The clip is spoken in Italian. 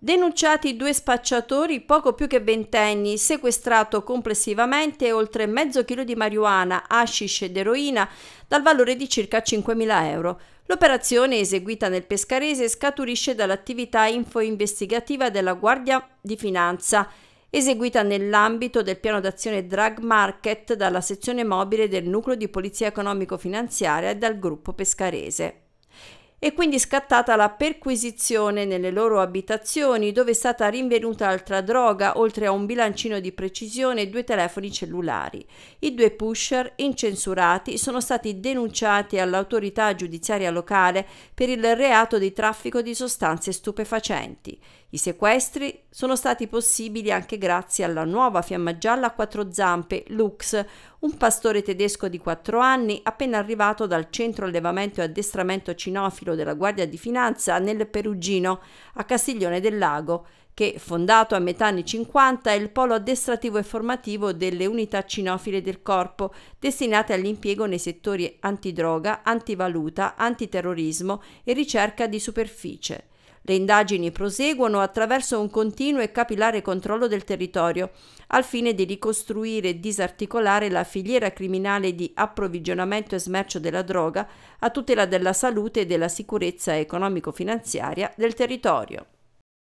Denunciati due spacciatori poco più che ventenni, sequestrato complessivamente oltre mezzo chilo di marijuana, hashish ed eroina dal valore di circa 5.000 euro. L'operazione eseguita nel Pescarese scaturisce dall'attività info-investigativa della Guardia di Finanza, eseguita nell'ambito del piano d'azione Drug Market dalla sezione mobile del Nucleo di Polizia Economico-Finanziaria e dal gruppo Pescarese e quindi scattata la perquisizione nelle loro abitazioni dove è stata rinvenuta altra droga oltre a un bilancino di precisione e due telefoni cellulari. I due pusher incensurati sono stati denunciati all'autorità giudiziaria locale per il reato di traffico di sostanze stupefacenti. I sequestri sono stati possibili anche grazie alla nuova fiamma gialla a quattro zampe Lux, un pastore tedesco di 4 anni appena arrivato dal centro allevamento e addestramento cinofilo della Guardia di Finanza nel Perugino, a Castiglione del Lago, che, fondato a metà anni 50, è il polo addestrativo e formativo delle unità cinofile del corpo, destinate all'impiego nei settori antidroga, antivaluta, antiterrorismo e ricerca di superficie. Le indagini proseguono attraverso un continuo e capillare controllo del territorio, al fine di ricostruire e disarticolare la filiera criminale di approvvigionamento e smercio della droga a tutela della salute e della sicurezza economico-finanziaria del territorio.